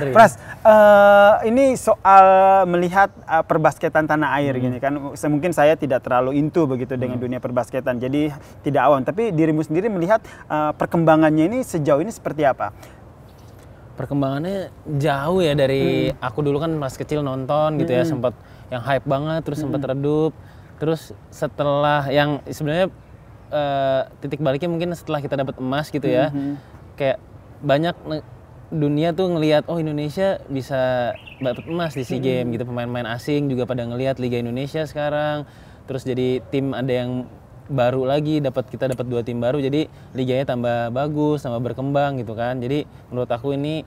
Iya. Pras, uh, ini soal melihat uh, perbasketan tanah air hmm. gini kan, mungkin saya tidak terlalu intu begitu dengan hmm. dunia perbasketan, jadi tidak awam. Tapi dirimu sendiri melihat uh, perkembangannya ini sejauh ini seperti apa? Perkembangannya jauh ya dari hmm. aku dulu kan pas kecil nonton gitu ya, hmm. ya, sempat yang hype banget, terus sempat hmm. redup, terus setelah yang sebenarnya uh, titik baliknya mungkin setelah kita dapat emas gitu ya, hmm. kayak banyak dunia tuh ngelihat oh Indonesia bisa dapat emas di SEA Games hmm. gitu pemain-pemain asing juga pada ngelihat Liga Indonesia sekarang terus jadi tim ada yang baru lagi dapat kita dapat dua tim baru jadi liganya tambah bagus tambah berkembang gitu kan jadi menurut aku ini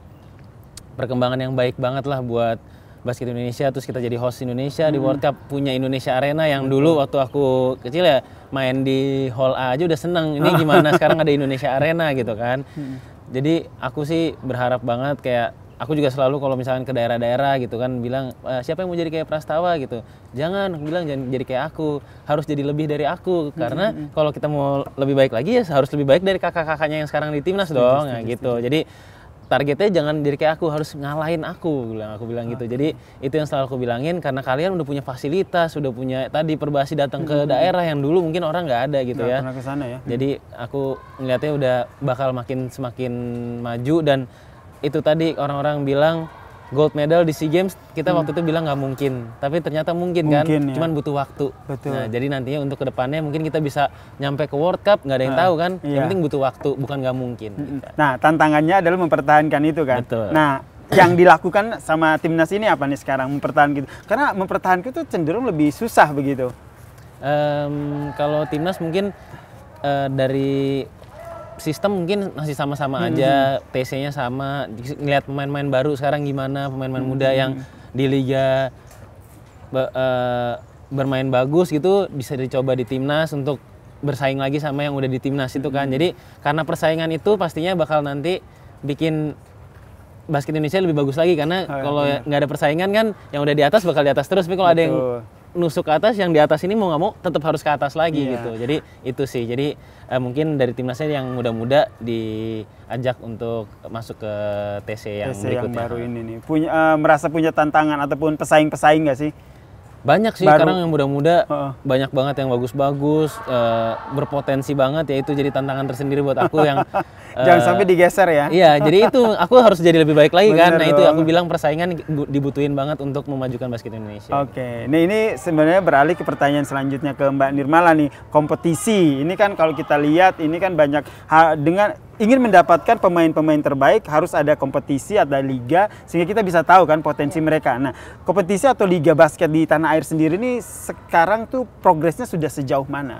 perkembangan yang baik banget lah buat basket Indonesia terus kita jadi host Indonesia hmm. di World Cup punya Indonesia Arena yang dulu waktu aku kecil ya main di hall A aja udah seneng ini ah. gimana sekarang ada Indonesia Arena gitu kan jadi aku sih berharap banget kayak aku juga selalu kalau misalkan ke daerah-daerah gitu kan bilang eh, siapa yang mau jadi kayak Prastawa gitu jangan aku bilang jangan jadi kayak aku harus jadi lebih dari aku karena mm-hmm, mm-hmm. kalau kita mau lebih baik lagi ya harus lebih baik dari kakak-kakaknya yang sekarang di timnas dong nah, gitu jadi targetnya jangan diri kayak aku harus ngalahin aku bilang aku bilang gitu jadi itu yang selalu aku bilangin karena kalian udah punya fasilitas udah punya tadi perbasi datang ke hmm. daerah yang dulu mungkin orang nggak ada gitu ya. ya jadi aku ngeliatnya udah bakal makin semakin maju dan itu tadi orang-orang bilang gold medal di SEA Games kita hmm. waktu itu bilang nggak mungkin, tapi ternyata mungkin, kan? mungkin kan, ya. cuman butuh waktu. Betul. Nah, jadi nantinya untuk kedepannya mungkin kita bisa nyampe ke World Cup nggak ada yang nah, tahu kan, iya. yang penting butuh waktu, bukan nggak mungkin. Gitu. Nah, tantangannya adalah mempertahankan itu kan. Betul. Nah, yang dilakukan sama timnas ini apa nih sekarang mempertahankan gitu? Karena mempertahankan itu cenderung lebih susah begitu. Um, kalau timnas mungkin uh, dari sistem mungkin masih sama-sama hmm. aja, TC-nya sama. Ngeliat pemain-pemain baru sekarang gimana, pemain-pemain hmm. muda yang di liga be, uh, bermain bagus gitu bisa dicoba di timnas untuk bersaing lagi sama yang udah di timnas itu kan. Hmm. Jadi karena persaingan itu pastinya bakal nanti bikin basket Indonesia lebih bagus lagi karena oh, iya, kalau nggak ada persaingan kan yang udah di atas bakal di atas terus tapi kalau ada yang nusuk ke atas yang di atas ini mau nggak mau tetap harus ke atas lagi yeah. gitu jadi itu sih jadi eh, mungkin dari timnasnya yang muda-muda diajak untuk masuk ke TC yang TC berikutnya yang baru ini nih punya uh, merasa punya tantangan ataupun pesaing-pesaing nggak -pesaing sih banyak sih Baru. sekarang yang muda-muda uh. banyak banget yang bagus-bagus uh, berpotensi banget ya itu jadi tantangan tersendiri buat aku yang uh, Jangan eh, sampai digeser ya. Iya, jadi itu aku harus jadi lebih baik lagi kan. Nah, dong. itu aku bilang persaingan dibutuhin banget untuk memajukan basket Indonesia. Oke. Okay. Nah, ini sebenarnya beralih ke pertanyaan selanjutnya ke Mbak Nirmala nih. Kompetisi. Ini kan kalau kita lihat ini kan banyak dengan ingin mendapatkan pemain-pemain terbaik harus ada kompetisi ada liga sehingga kita bisa tahu kan potensi iya. mereka. Nah, kompetisi atau liga basket di tanah air sendiri ini sekarang tuh progresnya sudah sejauh mana?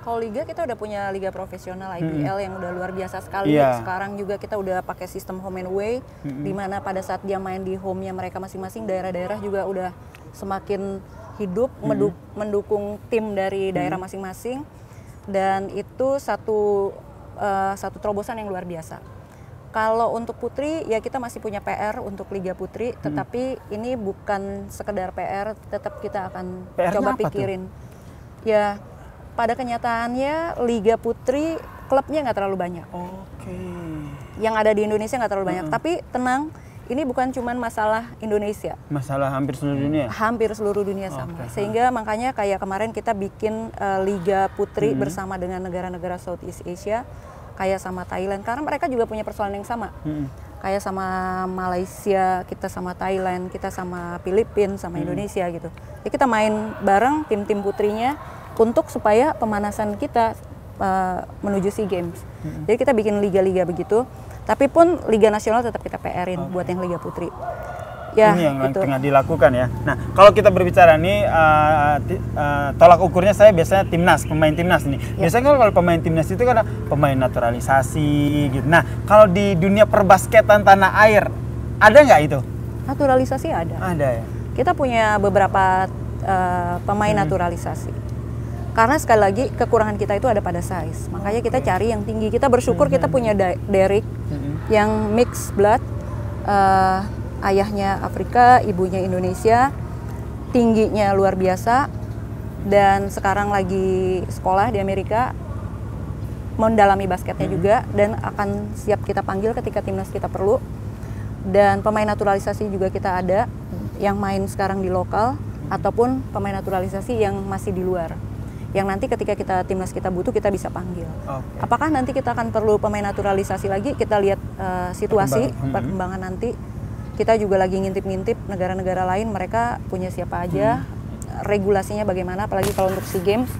kalau liga kita udah punya liga profesional IBL hmm. yang udah luar biasa sekali. Yeah. Sekarang juga kita udah pakai sistem home and away hmm. di mana pada saat dia main di home-nya mereka masing-masing daerah-daerah juga udah semakin hidup hmm. mendukung tim dari daerah hmm. masing-masing. Dan itu satu uh, satu terobosan yang luar biasa. Kalau untuk putri ya kita masih punya PR untuk Liga Putri, hmm. tetapi ini bukan sekedar PR, tetap kita akan PR coba pikirin. Tuh? Ya pada kenyataannya Liga Putri klubnya nggak terlalu banyak. Oke. Okay. Yang ada di Indonesia nggak terlalu banyak, hmm. tapi tenang ini bukan cuma masalah Indonesia. Masalah hampir seluruh dunia. Hampir seluruh dunia oh, sama. Okay. Sehingga makanya kayak kemarin kita bikin uh, liga putri hmm. bersama dengan negara-negara Southeast Asia kayak sama Thailand karena mereka juga punya persoalan yang sama. Hmm. Kayak sama Malaysia, kita sama Thailand, kita sama Filipina, sama hmm. Indonesia gitu. Jadi ya kita main bareng tim-tim putrinya untuk supaya pemanasan kita uh, menuju SEA Games. Hmm. Jadi kita bikin liga-liga begitu. Tapi pun Liga Nasional tetap kita PR-in okay. buat yang Liga Putri. Ya, ini yang gitu. tengah dilakukan ya. Nah, kalau kita berbicara nih uh, uh, tolak ukurnya saya biasanya timnas, pemain timnas nih. Ya. Biasanya kan kalau pemain timnas itu kan pemain naturalisasi gitu. Nah, kalau di dunia perbasketan tanah air ada nggak itu? Naturalisasi ada. Ada ya. Kita punya beberapa uh, pemain hmm. naturalisasi. Karena sekali lagi kekurangan kita itu ada pada size. Makanya kita cari yang tinggi. Kita bersyukur hmm. kita punya Derek, hmm yang mixed blood, uh, ayahnya Afrika, ibunya Indonesia, tingginya luar biasa, dan sekarang lagi sekolah di Amerika, mendalami basketnya hmm. juga, dan akan siap kita panggil ketika timnas kita perlu. Dan pemain naturalisasi juga kita ada, yang main sekarang di lokal, ataupun pemain naturalisasi yang masih di luar yang nanti ketika kita timnas kita butuh kita bisa panggil. Okay. Apakah nanti kita akan perlu pemain naturalisasi lagi? Kita lihat uh, situasi Perkembang. Mm-hmm. perkembangan nanti. Kita juga lagi ngintip-ngintip negara-negara lain mereka punya siapa aja, hmm. regulasinya bagaimana apalagi kalau untuk SEA Games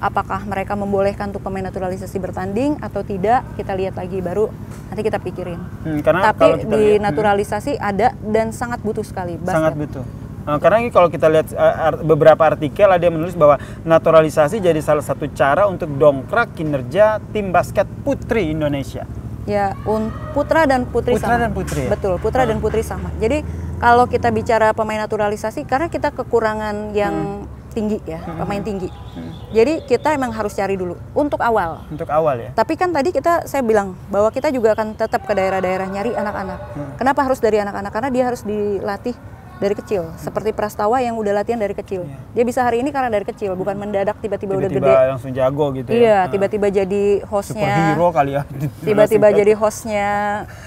apakah mereka membolehkan untuk pemain naturalisasi bertanding atau tidak kita lihat lagi baru nanti kita pikirin hmm, karena tapi kita di hmm. naturalisasi hmm. ada dan sangat butuh sekali basket. sangat butuh Nah, karena ini kalau kita lihat eh, beberapa artikel ada yang menulis bahwa naturalisasi jadi salah satu cara untuk dongkrak kinerja tim basket putri Indonesia. Ya, un, putra dan putri putra sama. dan putri. Ya? Betul, putra ah. dan putri sama. Jadi kalau kita bicara pemain naturalisasi karena kita kekurangan yang hmm. tinggi ya, hmm. pemain tinggi. Hmm. Jadi kita emang harus cari dulu untuk awal. Untuk awal ya. Tapi kan tadi kita saya bilang bahwa kita juga akan tetap ke daerah-daerah nyari anak-anak. Hmm. Kenapa harus dari anak-anak? Karena dia harus dilatih dari kecil hmm. seperti Prastawa yang udah latihan dari kecil yeah. dia bisa hari ini karena dari kecil bukan mendadak tiba-tiba, udah tiba-tiba gede langsung jago gitu ya iya ah. tiba-tiba jadi hostnya superhero kali ya tiba-tiba jadi hostnya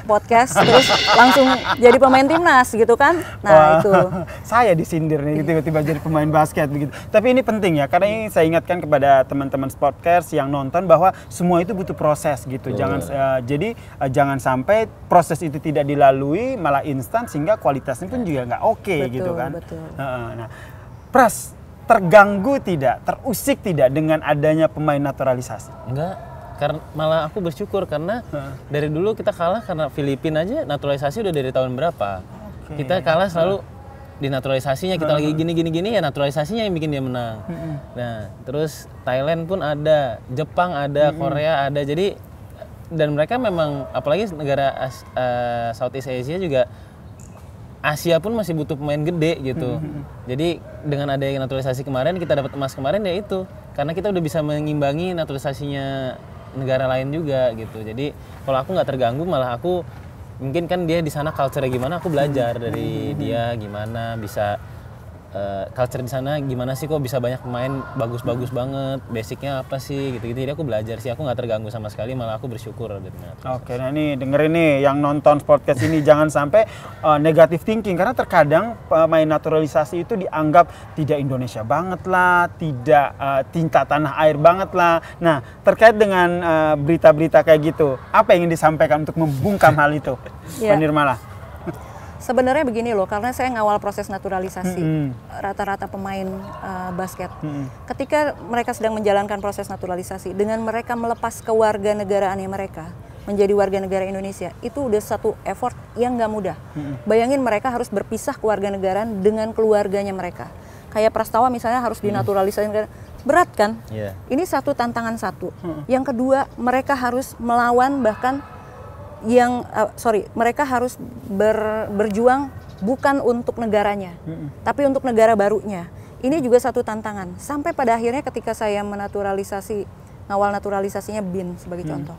podcast terus langsung jadi pemain timnas gitu kan nah Wah, itu saya disindir nih tiba-tiba jadi pemain basket begitu tapi ini penting ya karena ini saya ingatkan kepada teman-teman podcast yang nonton bahwa semua itu butuh proses gitu jangan uh, jadi uh, jangan sampai proses itu tidak dilalui malah instan sehingga kualitasnya pun iya. juga nggak oke okay, gitu kan. Betul. Nah, Pras terganggu tidak, terusik tidak dengan adanya pemain naturalisasi? Enggak, karena malah aku bersyukur karena uh. dari dulu kita kalah karena Filipina aja naturalisasi udah dari tahun berapa. Okay. Kita kalah selalu di naturalisasinya kita lagi gini gini gini ya naturalisasinya yang bikin dia menang. Nah, terus Thailand pun ada, Jepang ada, Korea ada. Jadi dan mereka memang apalagi negara uh, Southeast Asia juga Asia pun masih butuh pemain gede gitu. Hmm, hmm, hmm. Jadi dengan ada yang naturalisasi kemarin kita dapat emas kemarin ya itu karena kita udah bisa mengimbangi naturalisasinya negara lain juga gitu. Jadi kalau aku nggak terganggu malah aku mungkin kan dia di sana culture gimana aku belajar dari dia gimana bisa Eh, culture di sana gimana sih kok bisa banyak pemain bagus-bagus hmm. banget basicnya apa sih gitu-gitu jadi aku belajar sih aku nggak terganggu sama sekali malah aku bersyukur oke nah ini dengerin nih yang nonton podcast ini jangan sampai uh, eh, negatif thinking karena terkadang pemain eh, naturalisasi itu dianggap tidak Indonesia banget lah tidak uh, tinta tanah air banget lah nah terkait dengan berita-berita uh, kayak gitu apa yang ingin disampaikan untuk membungkam hal itu yeah. Panirmala Sebenarnya begini loh, karena saya ngawal proses naturalisasi mm-hmm. rata-rata pemain uh, basket. Mm-hmm. Ketika mereka sedang menjalankan proses naturalisasi, dengan mereka melepas kewarganegaraannya mereka menjadi warga negara Indonesia, itu udah satu effort yang nggak mudah. Mm-hmm. Bayangin mereka harus berpisah kewarganegaraan dengan keluarganya mereka. Kayak Prastawa misalnya harus dinaturalisasi. Mm-hmm berat kan? Yeah. Ini satu tantangan satu. Hmm. Yang kedua, mereka harus melawan bahkan yang uh, sorry mereka harus ber, berjuang bukan untuk negaranya, hmm. tapi untuk negara barunya. Ini juga satu tantangan. Sampai pada akhirnya ketika saya menaturalisasi ngawal naturalisasinya bin sebagai hmm. contoh,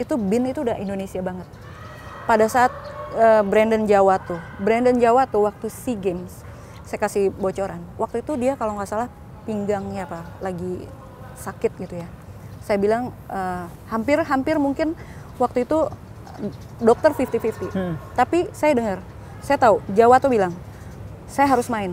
itu bin itu udah Indonesia banget. Pada saat uh, Brandon Jawa tuh, Brandon Jawa tuh waktu Sea Games, saya kasih bocoran. Waktu itu dia kalau nggak salah pinggangnya apa lagi sakit gitu ya. Saya bilang uh, hampir, hampir mungkin waktu itu dokter 50-50. Hmm. Tapi saya dengar, saya tahu Jawa tuh bilang, saya harus main.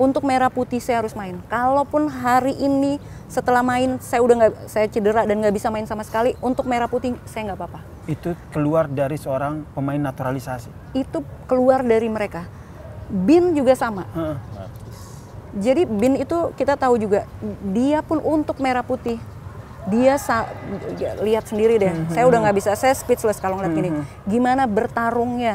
Untuk merah putih saya harus main. Kalaupun hari ini setelah main saya udah nggak saya cedera dan nggak bisa main sama sekali, untuk merah putih saya nggak apa-apa. Itu keluar dari seorang pemain naturalisasi. Itu keluar dari mereka. Bin juga sama. Hmm. Jadi bin itu kita tahu juga dia pun untuk merah putih dia ya, lihat sendiri deh. Mm-hmm. Saya udah nggak bisa, saya speechless kalau ngeliat mm-hmm. gini. Mhm. Gimana bertarungnya,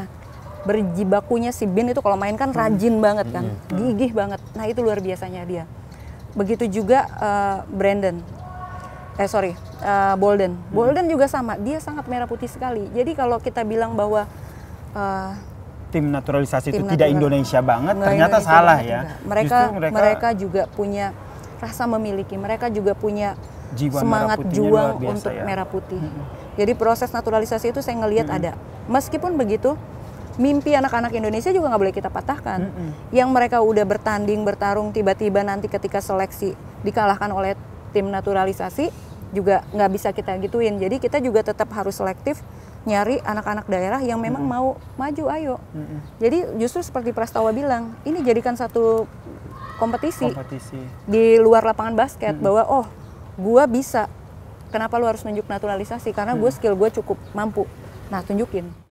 berjibakunya si Bin itu kalau main kan mm-hmm. rajin banget kan, mm-hmm. gigih mhm. banget. Nah itu luar biasanya dia. Begitu juga uh, Brandon, eh sorry uh, Bolden. Mm-hmm. Bolden juga sama, dia sangat merah putih sekali. Jadi kalau kita bilang bahwa uh, tim naturalisasi tim itu tidak Indonesia banget, ternyata Indonesia salah ya. Mereka, mereka mereka juga punya rasa memiliki, mereka juga punya Jiwa semangat juang luar biasa, untuk ya. merah putih. -hmm. Jadi proses naturalisasi itu saya ngelihat -hmm. ada. Meskipun begitu, mimpi anak-anak Indonesia juga nggak boleh kita patahkan. -hmm. Yang mereka udah bertanding bertarung tiba-tiba nanti ketika seleksi dikalahkan oleh tim naturalisasi juga nggak bisa kita gituin. Jadi kita juga tetap harus selektif nyari anak-anak daerah yang memang -hmm. mau maju ayo. -hmm. Jadi justru seperti Prastawa bilang, ini jadikan satu kompetisi, kompetisi. di luar lapangan basket -hmm. bahwa oh gue bisa kenapa lu harus nunjuk naturalisasi karena gue hmm. skill gue cukup mampu nah tunjukin